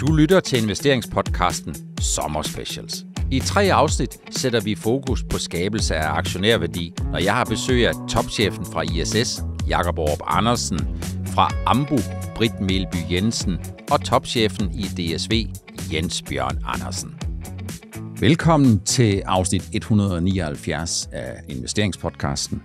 Du lytter til investeringspodcasten Specials. I tre afsnit sætter vi fokus på skabelse af aktionærværdi, når jeg har besøg af topchefen fra ISS, Jakob Aarup Andersen, fra Ambu, Britt Melby Jensen og topchefen i DSV, Jens Bjørn Andersen. Velkommen til afsnit 179 af investeringspodcasten.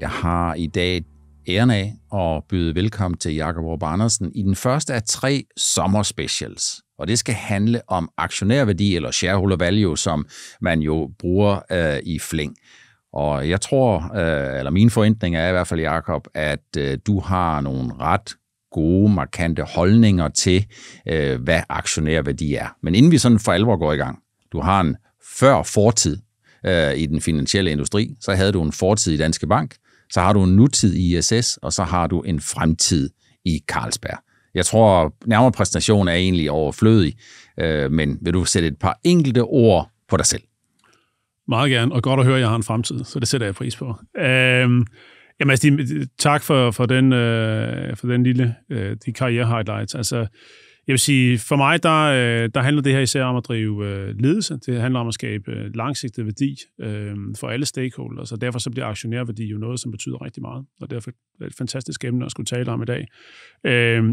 Jeg har i dag æren af at byde velkommen til Jakob Rup Andersen i den første af tre sommerspecials. Og det skal handle om aktionærværdi eller shareholder value, som man jo bruger øh, i flæng. Og jeg tror, øh, eller min forventning er i hvert fald, Jakob, at øh, du har nogle ret gode, markante holdninger til, øh, hvad aktionærværdi er. Men inden vi sådan for alvor går i gang, du har en før fortid øh, i den finansielle industri, så havde du en fortid i Danske Bank, så har du en nutid i ISS, og så har du en fremtid i Carlsberg. Jeg tror, nærmere præsentation er egentlig overflødig, øh, men vil du sætte et par enkelte ord på dig selv? Meget gerne, og godt at høre, at jeg har en fremtid, så det sætter jeg pris på. Øhm, jamen, altså, tak for, for, den, øh, for den lille øh, de karriere-highlights. Altså, jeg vil sige, for mig, der, øh, der handler det her især om at drive øh, ledelse. Det handler om at skabe øh, langsigtet værdi for alle stakeholders, så derfor så bliver aktionærværdi jo noget, som betyder rigtig meget, og derfor er det et fantastisk emne at skulle tale om i dag.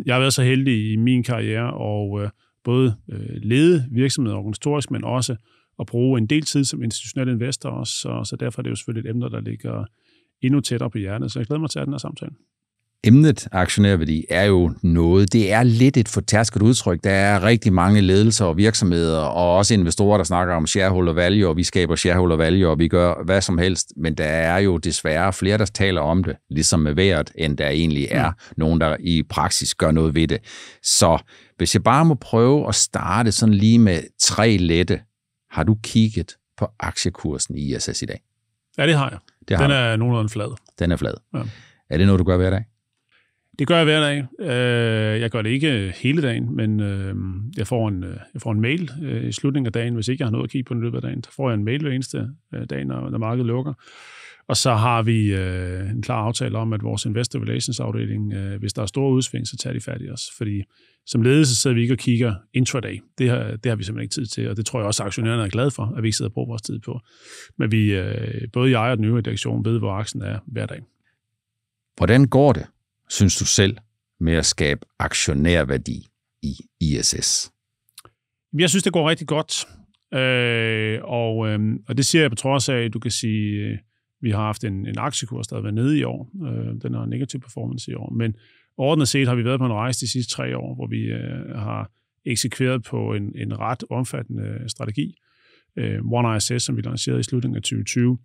Jeg har været så heldig i min karriere og både lede virksomheder organisatorisk, men også at bruge en del tid som institutionel investor også, så, så derfor er det jo selvfølgelig et emne, der ligger endnu tættere på hjertet, så jeg glæder mig til at have den her samtale emnet aktionærværdi er jo noget, det er lidt et fortærsket udtryk. Der er rigtig mange ledelser og virksomheder, og også investorer, der snakker om shareholder value, og vi skaber shareholder value, og vi gør hvad som helst. Men der er jo desværre flere, der taler om det, ligesom med vejret, end der egentlig er mm. nogen, der i praksis gør noget ved det. Så hvis jeg bare må prøve at starte sådan lige med tre lette, har du kigget på aktiekursen i ISS i dag? Ja, det har jeg. Det har Den er nogenlunde flad. Den er flad. Ja. Er det noget, du gør hver dag? Det gør jeg hver dag. Øh, jeg gør det ikke hele dagen, men øh, jeg, får en, øh, jeg får en mail i slutningen af dagen, hvis ikke jeg har noget at kigge på den løbet af dagen. Så får jeg en mail hver eneste dag, når, når markedet lukker. Og så har vi en klar aftale om, at vores investor relations afdeling, hvis der er store udsving, så tager de fat i os. Fordi som ledelse sidder vi ikke og kigger intraday. Det har, det har vi simpelthen ikke tid til, og det tror jeg også, at aktionærerne er glade for, at vi ikke sidder og bruger vores tid på. Men vi, både jeg og den nye direktion ved, hvor aktien er hver dag. Hvordan går det? synes du selv, med at skabe aktionærværdi i ISS? Jeg synes, det går rigtig godt. Øh, og, øh, og det siger jeg på trods af, at du kan sige, øh, vi har haft en, en aktiekurs, der har været nede i år. Øh, den har en negativ performance i år. Men overordnet set har vi været på en rejse de sidste tre år, hvor vi øh, har eksekveret på en, en ret omfattende strategi. Øh, One ISS, som vi lancerede i slutningen af 2020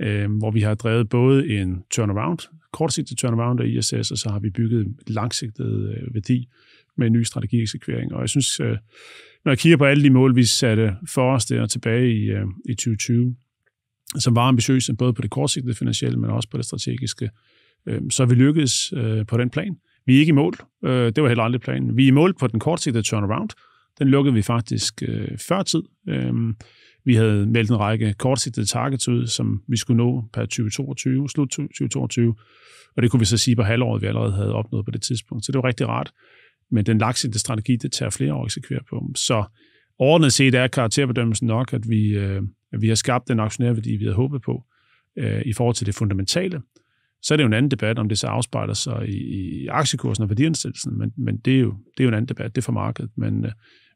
øh, hvor vi har drevet både en turnaround, kortsigtet turnaround af ISS, og så har vi bygget langsigtet øh, værdi med en ny strategieksekvering. Og jeg synes, øh, når jeg kigger på alle de mål, vi satte for os der tilbage i, øh, i 2020, som var ambitiøse både på det kortsigtede finansielle, men også på det strategiske, øh, så vi lykkedes øh, på den plan. Vi er ikke i mål. Øh, det var heller aldrig planen. Vi er i mål på den kortsigtede turnaround. Den lukkede vi faktisk øh, før tid. Øh, vi havde meldt en række kortsigtede targets ud, som vi skulle nå per 2022, slut 2022, og det kunne vi så sige på halvåret, vi allerede havde opnået på det tidspunkt. Så det var rigtig rart. Men den langsigtede strategi, det tager flere år at eksekvere på. Så overordnet set er karakterbedømmelsen nok, at vi, øh, at vi har skabt den aktionærværdi, vi havde håbet på, øh, i forhold til det fundamentale. Så er det jo en anden debat, om det så afspejler sig i, i aktiekursen og værdiansættelsen, men, men det, er jo, det er jo en anden debat, det er for markedet. Men, øh,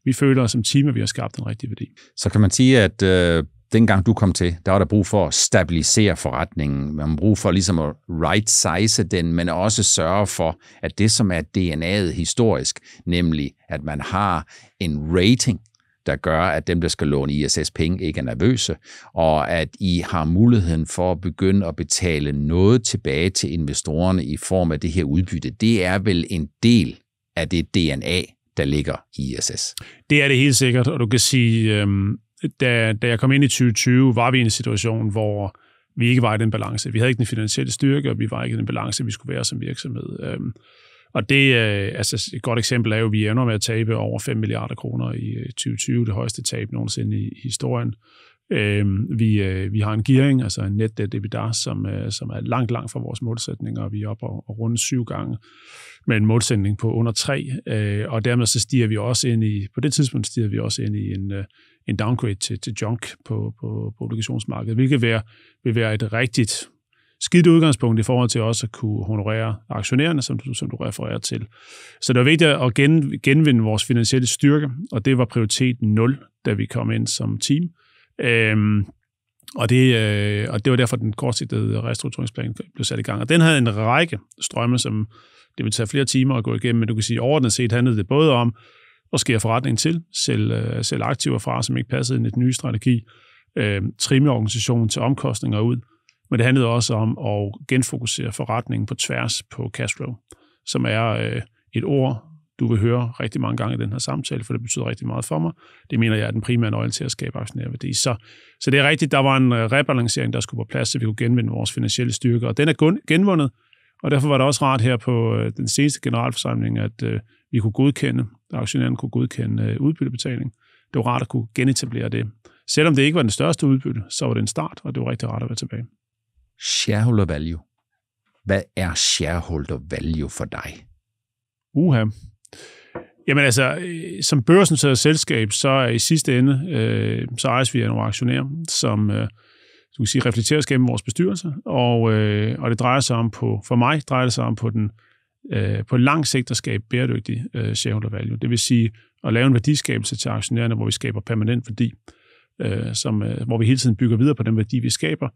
vi føler som team, at vi har skabt den rigtige værdi. Så kan man sige, at øh, dengang du kom til, der var der brug for at stabilisere forretningen. Man har brug for ligesom at right-size den, men også sørge for, at det, som er DNA'et historisk, nemlig at man har en rating, der gør, at dem, der skal låne ISS penge, ikke er nervøse, og at I har muligheden for at begynde at betale noget tilbage til investorerne i form af det her udbytte. Det er vel en del af det DNA, der ligger i ISS. Det er det helt sikkert, og du kan sige, øh, da, da jeg kom ind i 2020, var vi i en situation, hvor vi ikke var i den balance. Vi havde ikke den finansielle styrke, og vi var ikke i den balance, vi skulle være som virksomhed. Øh, og det, øh, altså et godt eksempel er jo, at vi ender med at tabe over 5 milliarder kroner i 2020, øh, det højeste tab nogensinde i historien. Øhm, vi, øh, vi har en gearing, altså en net debt EBITDA, som, som er langt, langt fra vores målsætninger, og vi er oppe og, og runde syv gange med en målsætning på under 3, øh, og dermed så stiger vi også ind i, på det tidspunkt stiger vi også ind i en, øh, en downgrade til, til junk på, på, på obligationsmarkedet, hvilket vil vil være et rigtigt skidt udgangspunkt i forhold til også at kunne honorere aktionærerne, som som du refererer til. Så det var vigtigt at gen, genvinde vores finansielle styrke, og det var prioritet 0, da vi kom ind som team. Øhm, og det, øh, og det var derfor, den kortsigtede restruktureringsplan blev sat i gang. Og den havde en række strømme, som, det vil tage flere timer at gå igennem, men du kan sige, overordnet set handlede det både om at skære forretningen til, sælge, øh, sælge aktiver fra, som ikke passede ind i den nye strategi, øh, trimme organisationen til omkostninger ud, men det handlede også om at genfokusere forretningen på tværs på cashflow, som er øh, et ord, du vil høre rigtig mange gange i den her samtale, for det betyder rigtig meget for mig. Det mener jeg er den primære nøgle til at skabe aktionærværdi. Så, så det er rigtigt, der var en øh, rebalancering, der skulle på plads, så vi kunne genvinde vores finansielle styrke, og den er genvundet, og derfor var det også rart her på øh, den seneste generalforsamling, at øh, vi kunne godkende, aktionæren kunne godkende øh, udbyttebetaling. Det var rart at kunne genetablere det. Selvom det ikke var den største udbytte, så var det en start, og det var rigtig rart at være tilbage. Shareholder value. Hvad er shareholder value for dig? Uha. Jamen altså, øh, som børsnoteret selskab, så er i sidste ende, øh, så ejes vi af nogle aktionærer, som, øh, du kan sige, reflekteres gennem vores bestyrelse, og, øh, og det drejer sig om på, for mig drejer det sig om på den øh, på lang sigt at skabe bæredygtig øh, shareholder value. Det vil sige at lave en værdiskabelse til aktionærerne, hvor vi skaber permanent værdi, øh, som, øh, hvor vi hele tiden bygger videre på den værdi, vi skaber.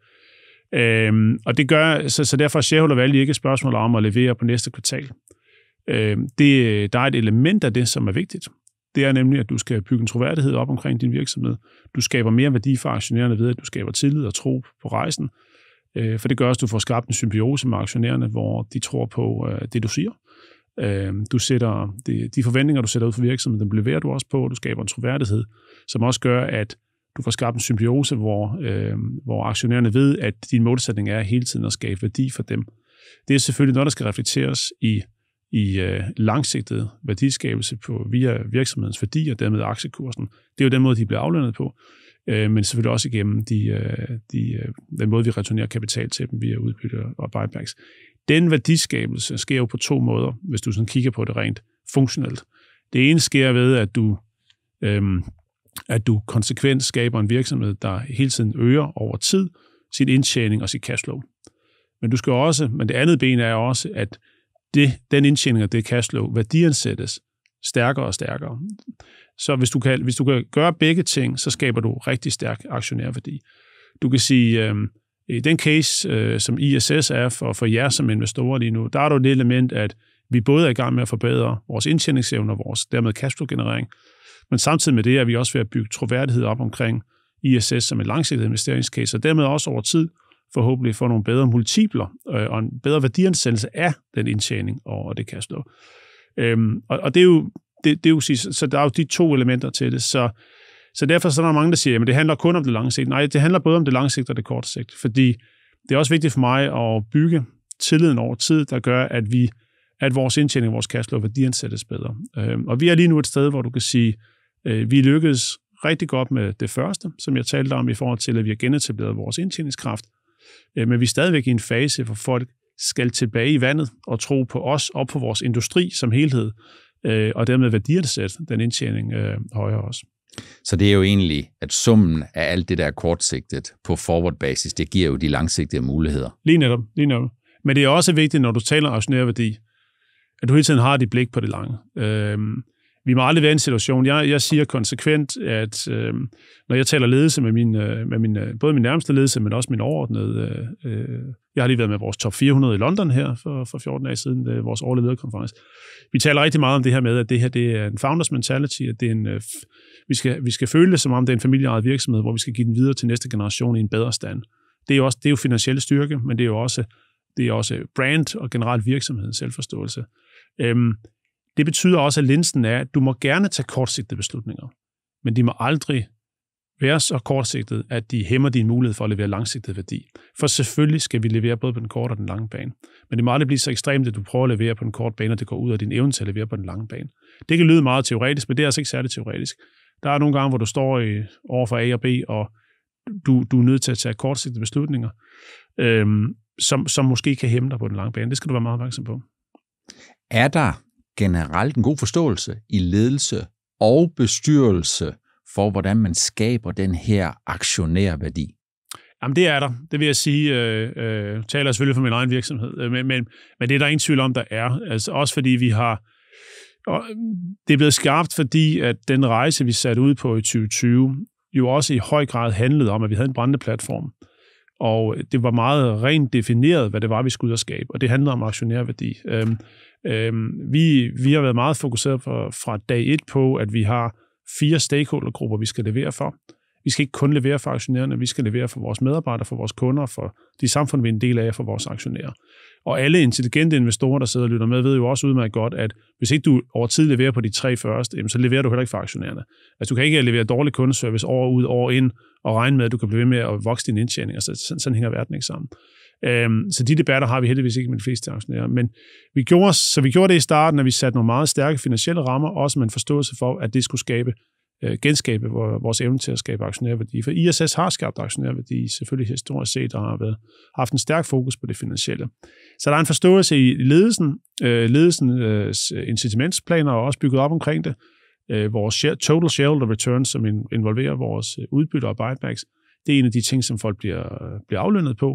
Øh, og det gør, så, så derfor er shareholder value ikke et spørgsmål om at levere på næste kvartal. Øh, det, øh, der er et element af det, som er vigtigt, det er nemlig, at du skal bygge en troværdighed op omkring din virksomhed. Du skaber mere værdi for aktionærerne ved, at du skaber tillid og tro på rejsen. Øh, for det gør, at du får skabt en symbiose med aktionærerne, hvor de tror på øh, det, du siger. Øh, du sætter de forventninger, du sætter ud for virksomheden, dem leverer du også på, og du skaber en troværdighed, som også gør, at du får skabt en symbiose, hvor, øh, hvor aktionærerne ved, at din målsætning er hele tiden at skabe værdi for dem. Det er selvfølgelig noget, der skal reflekteres i i øh, langsigtet værdiskabelse på, via virksomhedens værdi og dermed aktiekursen. Det er jo den måde, de bliver aflønnet på, øh, men selvfølgelig også igennem de, øh, de, øh, den måde, vi returnerer kapital til dem via udbytte og buybacks. Den værdiskabelse sker jo på to måder, hvis du sådan kigger på det rent funktionelt. Det ene sker ved, at du, øh, at du konsekvent skaber en virksomhed, der hele tiden øger over tid sin indtjening og sit cashflow. Men du skal også, men det andet ben er også, at det, den indtjening og det cashflow værdiansættes stærkere og stærkere. Så hvis du, kan, hvis du kan gøre begge ting, så skaber du rigtig stærk aktionærværdi. Du kan sige, øh, i den case, øh, som ISS er for, for jer som investorer lige nu, der er der et element, at vi både er i gang med at forbedre vores indtjeningsevne og vores dermed cashflow-generering, men samtidig med det er vi også ved at bygge troværdighed op omkring ISS som et langsigtet investeringscase, og dermed også over tid forhåbentlig får nogle bedre multipler øh, og en bedre værdiansættelse af den indtjening over det cash flow. Øhm, og, og det er jo, det, det er jo så der er jo de to elementer til det. Så, så derfor så er der mange, der siger, at det handler kun om det lange sigt. Nej, det handler både om det lange sigt og det korte sigt, fordi det er også vigtigt for mig at bygge tilliden over tid, der gør, at vi at vores indtjening, vores cashflow værdiansættes bedre. Øhm, og vi er lige nu et sted, hvor du kan sige, øh, vi lykkedes rigtig godt med det første, som jeg talte om i forhold til, at vi har genetableret vores indtjeningskraft, Øh, men vi er stadigvæk i en fase, hvor folk skal tilbage i vandet og tro på os og på vores industri som helhed, øh, og dermed værdiansætte den indtjening øh, højere også. Så det er jo egentlig, at summen af alt det, der er kortsigtet på forward-basis, det giver jo de langsigtede muligheder. Lige netop, lige netop. Men det er også vigtigt, når du taler om værdi, at du hele tiden har dit blik på det lange. Øh, vi må aldrig være i en situation. Jeg, jeg siger konsekvent, at øh, når jeg taler ledelse med, min, øh, med min, øh, både min nærmeste ledelse, men også min overordnede, øh, øh jeg har lige været med vores top 400 i London her for, for 14 dage siden, det er vores årlige lederkonference. Vi taler rigtig meget om det her med, at det her det er en founders mentality, at det er en, øh, vi, skal, vi skal føle det som om, det er en familieejet virksomhed, hvor vi skal give den videre til næste generation i en bedre stand. Det er jo, også, det er jo finansiel styrke, men det er jo også, det er også brand og generelt virksomhedens selvforståelse. Øhm, det betyder også, at linsen er, at du må gerne tage kortsigtede beslutninger, men de må aldrig være så kortsigtet, at de hæmmer din mulighed for at levere langsigtet værdi. For selvfølgelig skal vi levere både på den korte og den lange bane. Men det må aldrig blive så ekstremt, at du prøver at levere på den korte bane, og det går ud af din evne til at levere på den lange bane. Det kan lyde meget teoretisk, men det er altså ikke særlig teoretisk. Der er nogle gange, hvor du står i, øh, over for A og B, og du, du er nødt til at tage kortsigtede beslutninger, øhm, som, som måske kan hæmme dig på den lange bane. Det skal du være meget opmærksom på. Er der generelt en god forståelse i ledelse og bestyrelse for, hvordan man skaber den her aktionærværdi? Jamen det er der, det vil jeg sige. Øh, øh, taler jeg selvfølgelig for min egen virksomhed, øh, men, men, men det er der ingen tvivl om, der er. Altså, også fordi vi har... Og det er blevet skarpt, fordi at den rejse, vi satte ud på i 2020, jo også i høj grad handlede om, at vi havde en brændende platform og det var meget rent defineret, hvad det var, vi skulle ud og skabe, og det handler om aktionærværdi. Øhm, øhm, vi, vi har været meget fokuseret fra, fra dag et på, at vi har fire stakeholdergrupper, vi skal levere for. Vi skal ikke kun levere for aktionærerne, vi skal levere for vores medarbejdere, for vores kunder, for de samfund, vi er en del af, for vores aktionærer. Og alle intelligente investorer, der sidder og lytter med, ved jo også udmærket godt, at hvis ikke du over tid leverer på de tre første, så leverer du heller ikke for aktionærerne. Altså du kan ikke levere dårlig kundeservice år ud, år ind, og regne med, at du kan blive ved med at vokse din indtjening. Altså, sådan, sådan hænger verden ikke sammen. Øhm, så de debatter har vi heldigvis ikke med de fleste aktionærer. Men vi gjorde, så vi gjorde det i starten, at vi satte nogle meget stærke finansielle rammer, også med en forståelse for, at det skulle skabe øh, genskabe vores evne til at skabe aktionærværdi. For ISS har skabt aktionærværdi, selvfølgelig historisk set, og har været, haft en stærk fokus på det finansielle. Så der er en forståelse i ledelsen, øh, ledelsens øh, incitamentsplaner, og også bygget op omkring det. Øh, vores share, total shareholder return, som involverer vores øh, udbytte og buybacks, det er en af de ting, som folk bliver, øh, bliver aflønnet på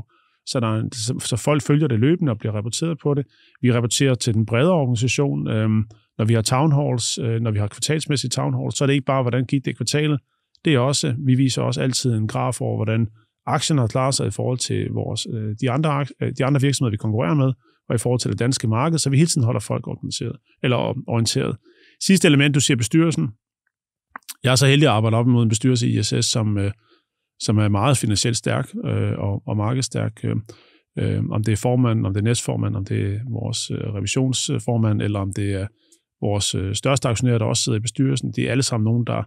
så, der, så, så folk følger det løbende og bliver rapporteret på det. Vi rapporterer til den bredere organisation. Øh, når vi har town halls, øh, når vi har kvartalsmæssige town halls, så er det ikke bare, hvordan gik det i kvartalet. Det er også, vi viser også altid en graf over, hvordan aktien har klaret sig i forhold til vores, øh, de, andre, øh, de andre virksomheder, vi konkurrerer med, og i forhold til det danske marked, så vi hele tiden holder folk organiseret, eller orienteret. Sidste element, du siger bestyrelsen. Jeg er så heldig at arbejde op imod en bestyrelse i ISS, som, øh, som er meget finansielt stærk øh, og, og markedsstærk. Øh, øh om det er formanden, om det er næstformand, om det er vores øh, revisionsformand, eller om det er vores øh, største aktionærer, der også sidder i bestyrelsen. Det er alle sammen nogen, der,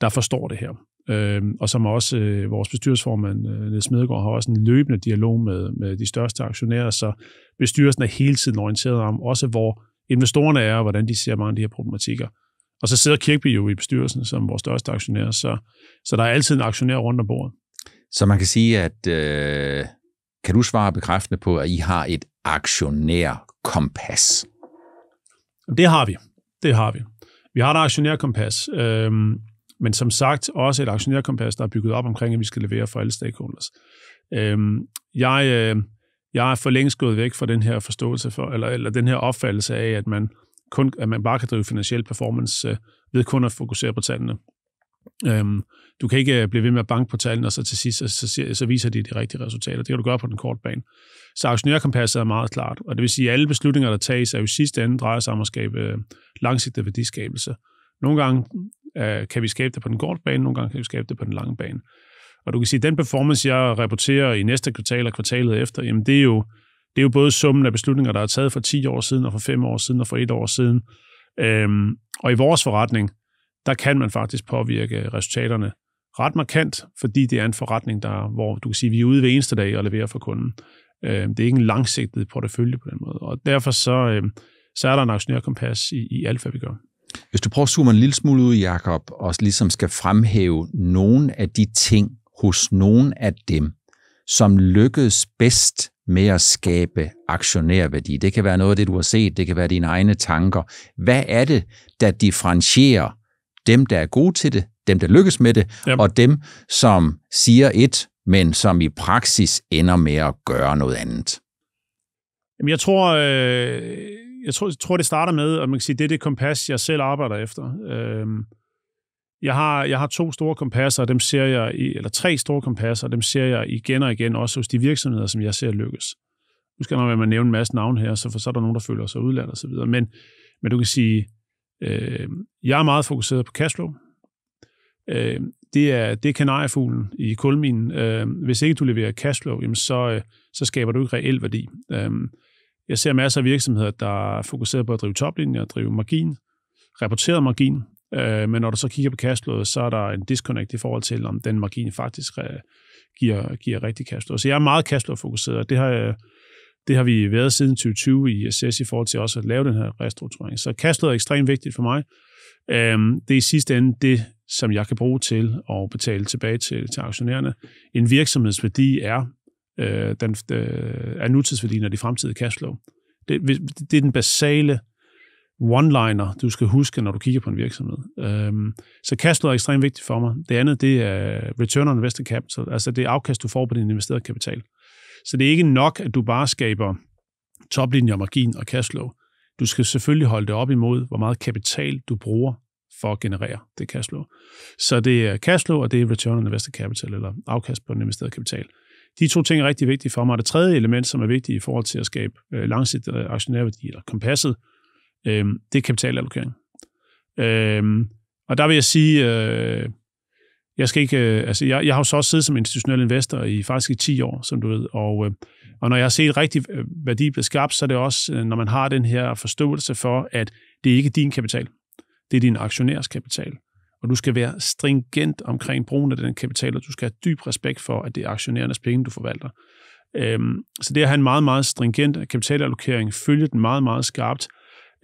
der forstår det her. Øh, og som også øh, vores bestyrelsesformand, øh, Niels Medegaard, har også en løbende dialog med, med de største aktionærer, så bestyrelsen er hele tiden orienteret om, også hvor investorerne er, og hvordan de ser mange af de her problematikker. Og så sidder Kirkby jo i bestyrelsen som vores største aktionær, så, så der er altid en aktionær rundt om bordet. Så man kan sige, at øh, kan du svare bekræftende på, at I har et aktionærkompas? Det har vi. Det har vi. Vi har et aktionærkompas, øh, men som sagt også et aktionærkompas, der er bygget op omkring, at vi skal levere for alle stakeholders. Øh, jeg, øh, jeg er for længst gået væk fra den her forståelse for, eller, eller den her opfattelse af, at man kun, at man bare kan drive finansiel performance øh, ved kun at fokusere på tallene. Øhm, du kan ikke øh, blive ved med at banke på tallene, og så til sidst så, så, så viser de de rigtige resultater. Det kan du gøre på den korte bane. Så aktionærkompasset er meget klart, og det vil sige, at alle beslutninger, der tages, er jo i sidste ende drejer sig om at skabe øh, langsigtet værdiskabelse. Nogle gange øh, kan vi skabe det på den korte bane, nogle gange kan vi skabe det på den lange bane. Og du kan sige, at den performance, jeg rapporterer i næste kvartal og kvartalet efter, jamen det er jo det er jo både summen af beslutninger, der er taget for 10 år siden, og for 5 år siden, og for 1 år siden. Øhm, og i vores forretning, der kan man faktisk påvirke resultaterne ret markant, fordi det er en forretning, der, hvor du kan sige, at vi er ude hver eneste dag og leverer for kunden. Øhm, det er ikke en langsigtet portefølje på den måde. Og derfor så, øhm, så er der en aktionærkompas i, i alt, hvad vi gør. Hvis du prøver at zoome en lille smule ud, Jacob, og ligesom skal fremhæve nogle af de ting hos nogen af dem, som lykkedes bedst med at skabe aktionærværdi? Det kan være noget af det, du har set, det kan være dine egne tanker. Hvad er det, der differentierer dem, der er gode til det, dem, der lykkes med det, yep. og dem, som siger et, men som i praksis ender med at gøre noget andet? Jamen, jeg tror, øh, jeg tror, jeg tror det starter med, at man kan sige, det er det kompas, jeg selv arbejder efter. Øh, jeg har, jeg har to store kompasser, og dem ser jeg i, eller tre store kompasser, og dem ser jeg igen og igen, også hos de virksomheder, som jeg ser lykkes. Nu skal jeg nok være med at nævne en masse navn her, så, for så er der nogen, der føler sig udlandet og så videre. Men, men du kan sige, øh, jeg er meget fokuseret på cashflow. Øh, det er, det er kanariefuglen i kulminen. Øh, hvis ikke du leverer cashflow, jamen så, øh, så skaber du ikke reel værdi. Øh, jeg ser masser af virksomheder, der er fokuseret på at drive toplinjer, drive margin, rapporteret margin, Øh, men når du så kigger på cashflowet, så er der en disconnect i forhold til, om den margin faktisk øh, giver, giver rigtig cashflow. Så jeg er meget cashflow-fokuseret, og det har øh, det har vi været siden 2020 i SS i forhold til også at lave den her restrukturering. Så cashflow er ekstremt vigtigt for mig. Øhm, det er i sidste ende det, som jeg kan bruge til at betale tilbage til, til aktionærerne. En virksomhedsværdi er, øh, den, er nutidsværdien af de fremtidige cashflow. Det, det er den basale one-liner, du skal huske, når du kigger på en virksomhed. Øhm, så cashflow er ekstremt vigtigt for mig. Det andet, det er return on invested capital, altså det afkast, du får på din investerede kapital. Så det er ikke nok, at du bare skaber toplinjer, margin og cashflow. Du skal selvfølgelig holde det op imod, hvor meget kapital du bruger for at generere det cashflow. Så det er cashflow, og det er return on invested capital, eller afkast på den investerede kapital. De to ting er rigtig vigtige for mig. Og det tredje element, som er vigtigt i forhold til at skabe øh, langsigtet aktionærværdi, eller kompasset, øh, det er kapitalallokering. Øh, og der vil jeg sige, øh, jeg skal ikke, øh, altså jeg, jeg har jo så også siddet som institutionel investor i faktisk i 10 år, som du ved, og, øh, og når jeg har set rigtig øh, værdi blive skabt, så er det også, øh, når man har den her forståelse for, at det ikke din kapital, det er din aktionærs kapital, og du skal være stringent omkring brugen af den kapital, og du skal have dyb respekt for, at det er aktionærernes penge, du forvalter. Øhm, så det at have en meget, meget stringent kapitalallokering, følge den meget, meget skarpt,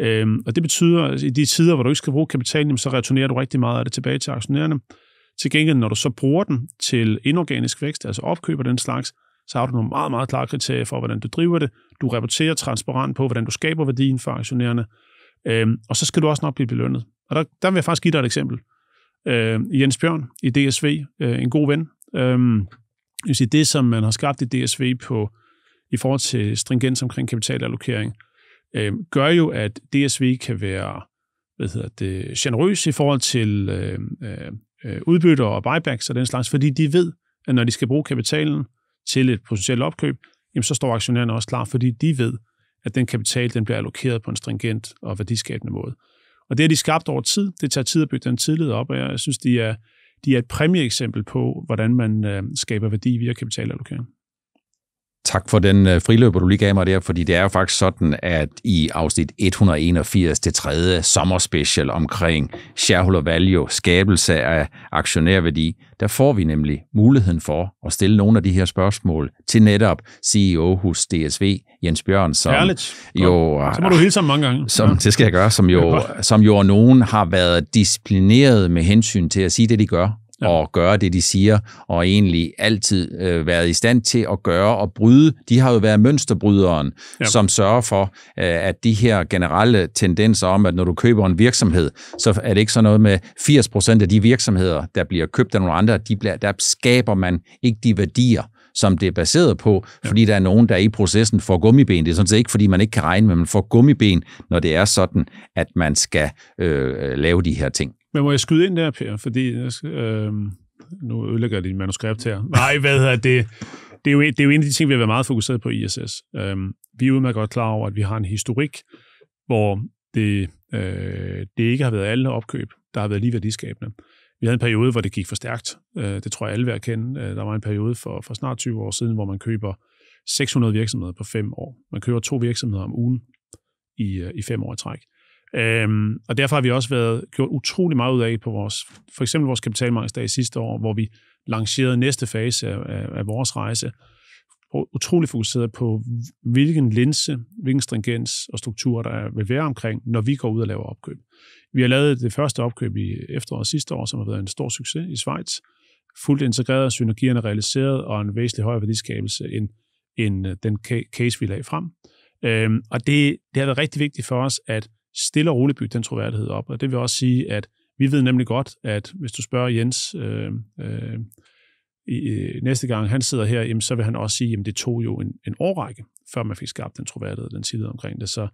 Øhm, og det betyder, at i de tider, hvor du ikke skal bruge kapital, så returnerer du rigtig meget af det tilbage til aktionærerne. Til gengæld, når du så bruger den til inorganisk vækst, altså opkøber den slags, så har du nogle meget, meget klare kriterier for, hvordan du driver det. Du rapporterer transparent på, hvordan du skaber værdien for aktionærerne. Øhm, og så skal du også nok blive belønnet. Og der, der vil jeg faktisk give dig et eksempel. Øhm, Jens Bjørn i DSV, øh, en god ven. Øhm, det, som man har skabt i DSV på, i forhold til stringens omkring kapitalallokering, øh, gør jo, at DSV kan være hvad hedder det, generøs i forhold til øh, øh, øh, udbytter og buybacks og den slags, fordi de ved, at når de skal bruge kapitalen til et potentielt opkøb, jamen så står aktionærerne også klar, fordi de ved, at den kapital den bliver allokeret på en stringent og værdiskabende måde. Og det har de skabt over tid. Det tager tid at bygge den tidligere op, og jeg synes, de er, de er et præmieeksempel på, hvordan man øh, skaber værdi via kapitalallokering. Tak for den øh, friløber, du lige gav mig der, fordi det er jo faktisk sådan, at i afsnit 181 til 3. sommerspecial omkring shareholder value, skabelse af aktionærværdi, der får vi nemlig muligheden for at stille nogle af de her spørgsmål til netop CEO hos DSV, Jens Bjørn, som Herligt. jo... Så må du hilse ham mange gange. Som, ja. Det skal jeg gøre, som jo, som jo nogen har været disciplineret med hensyn til at sige det, de gør, ja. og gøre det, de siger, og egentlig altid øh, været i stand til at gøre og bryde. De har jo været mønsterbryderen, ja. som sørger for, øh, at de her generelle tendenser om, at når du køber en virksomhed, så er det ikke sådan noget med 80% af de virksomheder, der bliver købt af nogle andre, de bliver, der skaber man ikke de værdier, som det er baseret på, fordi ja. der er nogen, der i processen får gummiben. Det er sådan set ikke, fordi man ikke kan regne, men man får gummiben, når det er sådan, at man skal øh, lave de her ting. Men må jeg skyde ind der, Per? Fordi øh, nu ødelægger jeg dit manuskript her. Nej, hvad hedder det? Det er, jo, det er jo en af de ting, vi har været meget fokuseret på i ISS. Øh, vi er udmærket godt klar over, at vi har en historik, hvor det, øh, det ikke har været alle opkøb, der har været lige værdiskabende. Vi havde en periode, hvor det gik for stærkt. Øh, det tror jeg alle vil erkende. Øh, der var en periode for, for snart 20 år siden, hvor man køber 600 virksomheder på fem år. Man køber to virksomheder om ugen i, øh, i fem år i træk. Øh, Øhm, og derfor har vi også været gjort utrolig meget ud af på vores, for eksempel vores kapitalmarkedsdag sidste år, hvor vi lancerede næste fase af, af vores rejse, utrolig fokuseret på, hvilken linse, hvilken stringens og struktur, der vil være omkring, når vi går ud og laver opkøb. Vi har lavet det første opkøb i efteråret sidste år, som har været en stor succes i Schweiz. Fuldt integreret, synergierne realiseret og en væsentlig højere værdiskabelse end, end øh, den case, vi lagde frem. Øhm, og det, det har været rigtig vigtigt for os, at stille og roligt bygge den troværdighed op. Og det vil også sige, at vi ved nemlig godt, at hvis du spørger Jens øh, øh, i, næste gang, han sidder her, jamen, så vil han også sige, at det tog jo en, en årrække, før man fik skabt den troværdighed, den tillid omkring det. Så,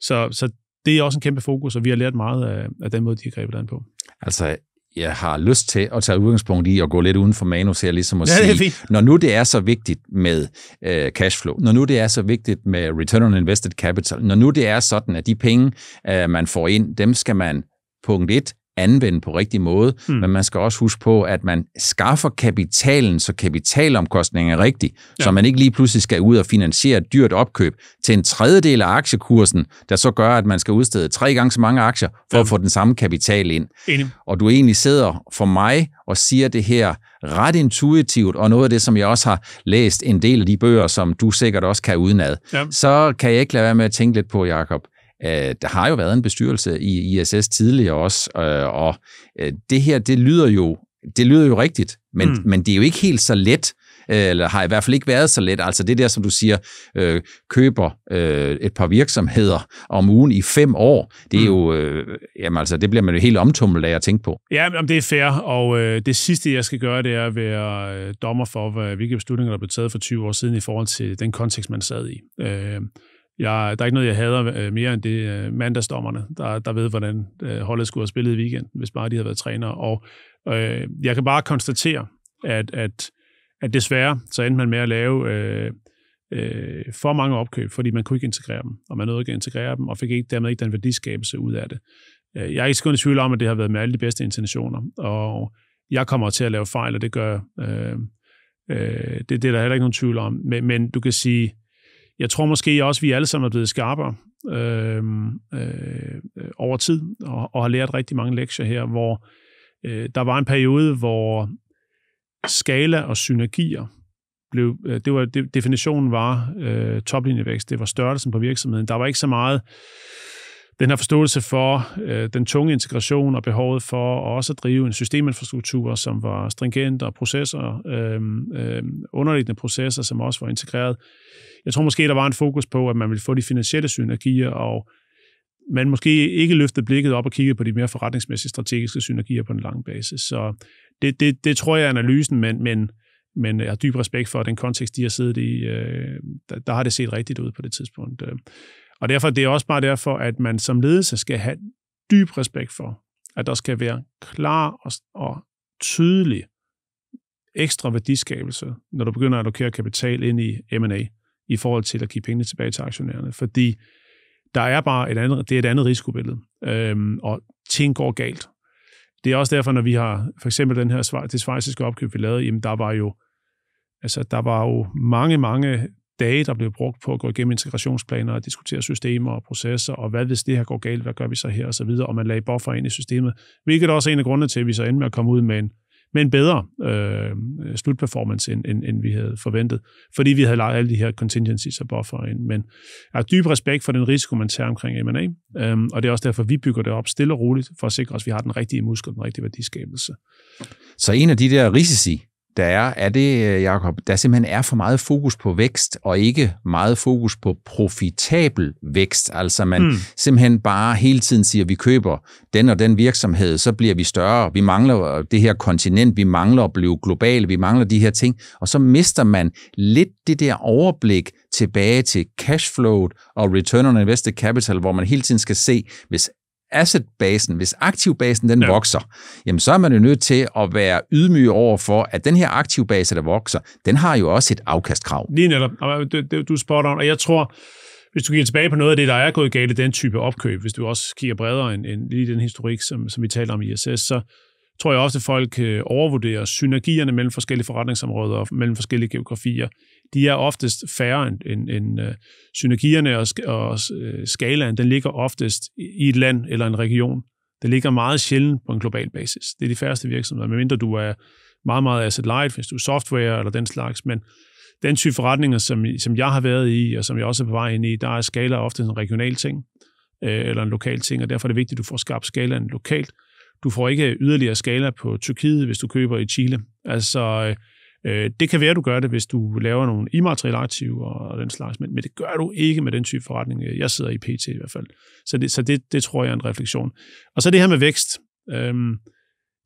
så, så det er også en kæmpe fokus, og vi har lært meget af, af den måde, de har grebet an på. Altså jeg har lyst til at tage udgangspunkt i og gå lidt uden for manus her, ligesom at ja, sige, når nu det er så vigtigt med øh, cashflow, når nu det er så vigtigt med return on invested capital, når nu det er sådan, at de penge, øh, man får ind, dem skal man punkt 1 anvende på rigtig måde, mm. men man skal også huske på, at man skaffer kapitalen, så kapitalomkostningen er rigtig, ja. så man ikke lige pludselig skal ud og finansiere et dyrt opkøb til en tredjedel af aktiekursen, der så gør, at man skal udstede tre gange så mange aktier for ja. at få den samme kapital ind. Enig. Og du egentlig sidder for mig og siger det her ret intuitivt, og noget af det, som jeg også har læst en del af de bøger, som du sikkert også kan udenad, ja. så kan jeg ikke lade være med at tænke lidt på, Jakob Øh, der har jo været en bestyrelse i ISS tidligere også, øh, og øh, det her, det lyder jo, det lyder jo rigtigt, men, mm. men det er jo ikke helt så let, øh, eller har i hvert fald ikke været så let. Altså det der, som du siger, øh, køber øh, et par virksomheder om ugen i fem år, det er mm. jo, øh, jamen altså, det bliver man jo helt omtumlet af at tænke på. Ja, men det er fair, og øh, det sidste, jeg skal gøre, det er at være øh, dommer for, hvad, hvilke beslutninger, der blev taget for 20 år siden i forhold til den kontekst, man sad i. Øh, jeg, der er ikke noget, jeg hader øh, mere end det øh, mandagsdommerne, der, der ved, hvordan øh, holdet skulle have spillet i weekenden, hvis bare de havde været trænere. Og øh, jeg kan bare konstatere, at, at, at desværre så endte man med at lave øh, øh, for mange opkøb, fordi man kunne ikke integrere dem, og man nåede ikke at integrere dem, og fik ikke, dermed ikke den værdiskabelse ud af det. Jeg er ikke skønt i tvivl om, at det har været med alle de bedste intentioner, og jeg kommer til at lave fejl, og det gør... Øh, øh, det, det er der heller ikke nogen tvivl om. Men, men du kan sige, jeg tror måske også, at vi alle sammen er blevet skarpere øhm, øh, øh, over tid og, og har lært rigtig mange lektier her, hvor øh, der var en periode, hvor skala og synergier blev, øh, det var, definitionen var øh, toplinjevækst, det var størrelsen på virksomheden. Der var ikke så meget den her forståelse for øh, den tunge integration og behovet for også at drive en systeminfrastruktur, som var stringent og processer, øh, øh, underliggende processer, som også var integreret. Jeg tror måske, der var en fokus på, at man ville få de finansielle synergier, og man måske ikke løftede blikket op og kiggede på de mere forretningsmæssige strategiske synergier på en lang basis. Så det, det, det tror jeg er analysen, men, men, men jeg har dyb respekt for den kontekst, de har siddet i. Øh, der, der har det set rigtigt ud på det tidspunkt. Øh. Og derfor det er også bare derfor, at man som ledelse skal have dyb respekt for, at der skal være klar og, og tydelig ekstra værdiskabelse, når du begynder at allokere kapital ind i M&A, i forhold til at give pengene tilbage til aktionærerne. Fordi der er bare et andet, det er et andet risikobillede, øhm, og ting går galt. Det er også derfor, når vi har for eksempel den her, det svejsiske opkøb, vi lavede, jamen der var jo, altså, der var jo mange, mange dage, der blev brugt på at gå igennem integrationsplaner og diskutere systemer og processer, og hvad hvis det her går galt, hvad gør vi så her, og så videre, og man lagde buffer ind i systemet, hvilket også er en af grundene til, at vi så endte med at komme ud med en, med en bedre øh, slutperformance, end, end, end vi havde forventet, fordi vi havde lagt alle de her contingencies og buffer ind. Men jeg har dyb respekt for den risiko, man tager omkring M&A, øh, og det er også derfor, vi bygger det op stille og roligt, for at sikre os, at vi har den rigtige muskel, den rigtige værdiskabelse. Så en af de der risici, der er, er det, øh, Jacob, der simpelthen er for meget fokus på vækst, og ikke meget fokus på profitabel vækst. Altså man mm. simpelthen bare hele tiden siger, at vi køber den og den virksomhed, så bliver vi større, vi mangler det her kontinent, vi mangler at blive globale, vi mangler de her ting, og så mister man lidt det der overblik tilbage til cashflow og return on invested capital, hvor man hele tiden skal se, hvis assetbasen, hvis aktivbasen den ja. vokser, jamen så er man jo nødt til at være ydmyg over for, at den her aktivbase, der vokser, den har jo også et afkastkrav. Lige netop. Øh, du spot on, og jeg tror, hvis du kigger tilbage på noget af det, der er gået galt i den type opkøb, hvis du også kigger bredere end, end lige den historik, som, som vi taler om i ISS, så tror jeg ofte, at folk øh, overvurderer synergierne mellem forskellige forretningsområder og mellem forskellige geografier de er oftest færre end, end, end øh, synergierne og, og øh, skalaen, den ligger oftest i et land eller en region. Det ligger meget sjældent på en global basis. Det er de færreste virksomheder, medmindre du er meget, meget asset light, hvis du er software eller den slags, men den type forretninger, som, som jeg har været i, og som jeg også er på vej ind i, der er skala ofte en regional ting, øh, eller en lokal ting, og derfor er det vigtigt, at du får skabt skalaen lokalt. Du får ikke yderligere skala på Tyrkiet, hvis du køber i Chile. Altså, øh, Øh, det kan være, du gør det, hvis du laver nogle immaterielle aktiver og den slags, men, det gør du ikke med den type forretning, øh, jeg sidder i PT i hvert fald. Så det, så det, det tror jeg er en refleksion. Og så det her med vækst. Øhm,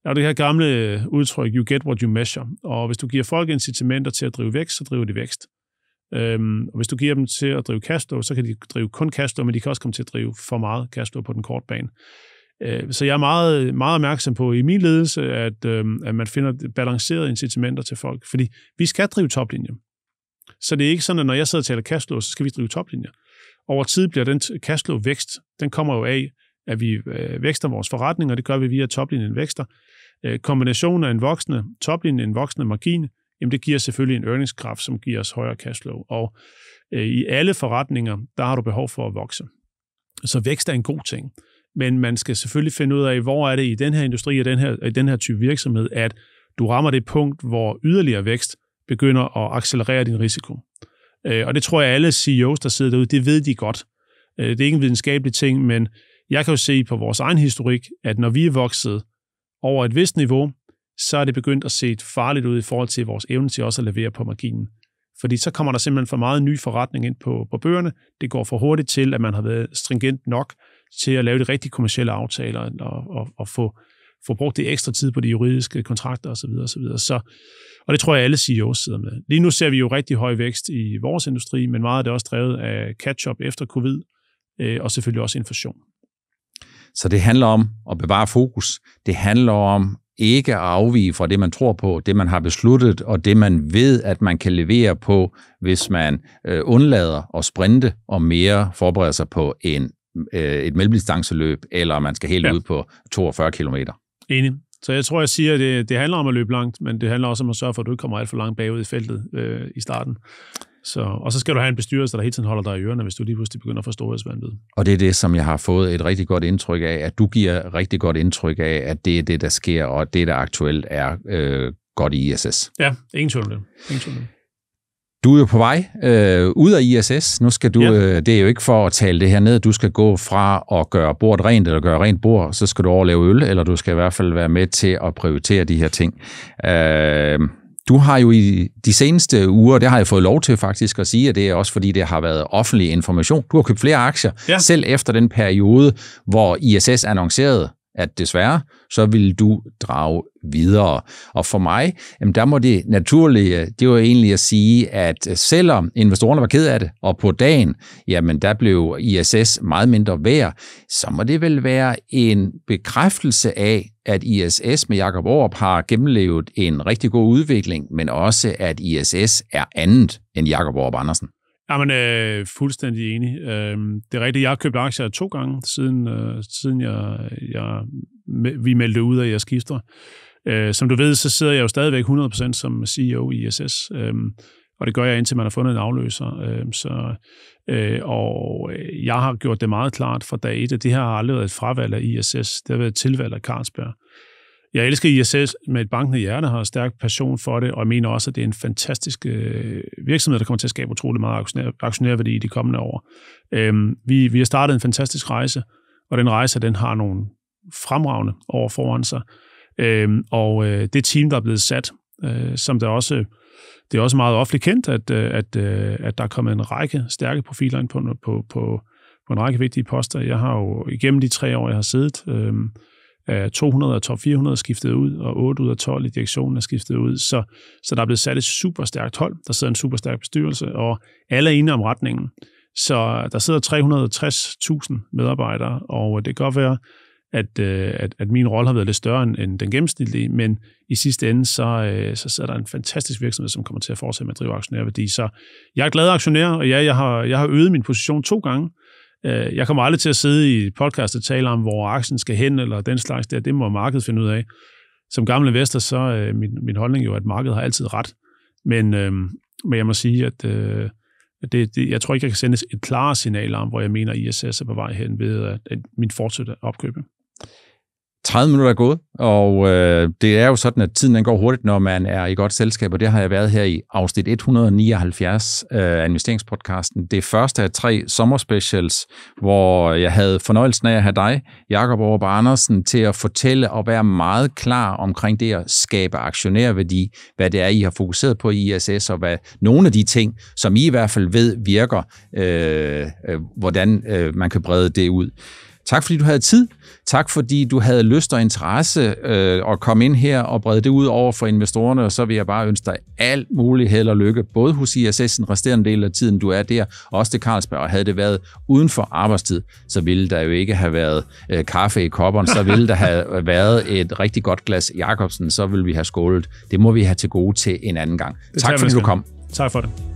der er det her gamle udtryk, you get what you measure. Og hvis du giver folk incitamenter til at drive vækst, så driver de vækst. Øhm, og hvis du giver dem til at drive cashflow, så kan de drive kun cashflow, men de kan også komme til at drive for meget cashflow på den korte bane. Øh, så jeg er meget, meget opmærksom på i min ledelse, at, øh, at man finder balancerede incitamenter til folk. Fordi vi skal drive toplinjer. Så det er ikke sådan, at når jeg sidder og taler cashflow, så skal vi drive toplinjer. Over tid bliver den cashflow-vækst, den kommer jo af, at vi øh, vækster vores forretning, og det gør vi via toplinjen vækster. Kombinationen af en voksende toplinje, en voksende margin, jamen det giver selvfølgelig en earningskraft, som giver os højere cashflow. Og i alle forretninger, der har du behov for at vokse. Så vækst er en god ting men man skal selvfølgelig finde ud af, hvor er det i den her industri og den her, i den her type virksomhed, at du rammer det punkt, hvor yderligere vækst begynder at accelerere din risiko. Øh, og det tror jeg, alle CEOs, der sidder derude, det ved de godt. Øh, det er ikke en videnskabelig ting, men jeg kan jo se på vores egen historik, at når vi er vokset over et vist niveau, så er det begyndt at se farligt ud i forhold til vores evne til også at levere på marginen. Fordi så kommer der simpelthen for meget ny forretning ind på, på bøgerne. Det går for hurtigt til, at man har været stringent nok til at lave de rigtige kommersielle aftaler og, og, og få, få brugt det ekstra tid på de juridiske kontrakter osv. og, Så, og det tror jeg, alle CEOs sidder med. Lige nu ser vi jo rigtig høj vækst i vores industri, men meget af det er også drevet af catch-up efter covid, øh, og selvfølgelig også inflation. Så det handler om at bevare fokus. Det handler om ikke at afvige fra det, man tror på, det, man har besluttet, og det, man ved, at man kan levere på, hvis man øh, undlader at sprinte og mere forbereder sig på en øh, et mellemdistanceløb, eller man skal helt ja. ud på 42 km. Enig. Så jeg tror, jeg siger, at det, det handler om at løbe langt, men det handler også om at sørge for, at du ikke kommer alt for langt bagud i feltet øh, i starten. Så, og så skal du have en bestyrelse, der hele tiden holder dig i ørerne, hvis du lige pludselig begynder at få storhedsvandet. Og det er det, som jeg har fået et rigtig godt indtryk af, at du giver rigtig godt indtryk af, at det er det, der sker, og det, der aktuelt er øh, godt i ISS. Ja, ingen tvivl om det. Ingen tvivl om det. Du er jo på vej øh, ud af ISS. Nu skal du, ja. øh, det er jo ikke for at tale det her ned, du skal gå fra at gøre bordet rent eller gøre rent bord, så skal du overleve øl, eller du skal i hvert fald være med til at prioritere de her ting. Øh, du har jo i de seneste uger, det har jeg fået lov til faktisk at sige, at det er også fordi, det har været offentlig information. Du har købt flere aktier, ja. selv efter den periode, hvor ISS annoncerede, at desværre, så vil du drage videre. Og for mig, jamen der må det naturlige, det var egentlig at sige, at selvom investorerne var ked af det, og på dagen, jamen der blev ISS meget mindre værd, så må det vel være en bekræftelse af, at ISS med Jakob Aarup har gennemlevet en rigtig god udvikling, men også at ISS er andet end Jakob Aarup Andersen. Jamen, øh, fuldstændig enig. Øh, det er rigtigt, jeg har købt aktier to gange, siden, øh, siden jeg, jeg, vi meldte ud, at jeg skifter. Øh, som du ved, så sidder jeg jo stadigvæk 100% som CEO i ISS, øh, og det gør jeg, indtil man har fundet en afløser. Øh, så, øh, og øh, jeg har gjort det meget klart fra dag et, at det her har aldrig været et fravalg af ISS, det har været et tilvalg af Carlsberg. Jeg elsker ISS med et bankende hjerte, har en stærk passion for det, og jeg mener også, at det er en fantastisk øh, virksomhed, der kommer til at skabe utrolig meget aktionær, aktionærværdi i de kommende år. Øhm, vi, vi har startet en fantastisk rejse, og den rejse, den har nogle fremragende år foran sig. Øhm, og øh, det team, der er blevet sat, øh, som der også det er også meget offentligt kendt, at, øh, at, øh, at der er kommet en række stærke profiler ind på, på, på, på en række vigtige poster. Jeg har jo igennem de tre år, jeg har siddet, øh, 200 øh, og top 400 er skiftet ud, og 8 ud af 12 i direktionen er skiftet ud. Så, så der er blevet sat et super stærkt hold, der sidder en super stærk bestyrelse, og alle er enige om retningen. Så der sidder 360.000 medarbejdere, og det kan godt være, at, øh, at, at min rolle har været lidt større end, end den gennemsnitlige, men i sidste ende, så, øh, så sidder der en fantastisk virksomhed, som kommer til at fortsætte med at drive aktionærværdi. Så jeg er glad aktionær, og ja, jeg har, jeg har øget min position to gange, Øh, jeg kommer aldrig til at sidde i podcast og tale om, hvor aktien skal hen, eller den slags der. Det må markedet finde ud af. Som gammel investor, så er øh, min, min holdning jo, at markedet har altid ret. Men, øh, men jeg må sige, at øh, det, det, jeg tror ikke, jeg kan sende et klart signal om, hvor jeg mener, ISS er på vej hen ved at, at min fortsatte opkøbe. 30 minutter er gået, og øh, det er jo sådan, at tiden den går hurtigt, når man er i godt selskab, og det har jeg været her i afsnit 179 øh, investeringspodcasten. Det første af tre sommerspecials, hvor jeg havde fornøjelsen af at have dig, Jakob Overbar Andersen, til at fortælle og være meget klar omkring det at skabe aktionærværdi, hvad det er, I har fokuseret på i ISS, og hvad nogle af de ting, som I i hvert fald ved virker, øh, øh, hvordan øh, man kan brede det ud. Tak fordi du havde tid. Tak fordi du havde lyst og interesse øh, at komme ind her og brede det ud over for investorerne, og så vil jeg bare ønske dig alt muligt held og lykke, både hos ISS den resterende del af tiden, du er der, og også til Carlsberg. Og havde det været uden for arbejdstid, så ville der jo ikke have været øh, kaffe i kopperen, så ville der have været et rigtig godt glas Jacobsen, så ville vi have skålet. Det må vi have til gode til en anden gang. Det tak fordi du kom. Tak for det.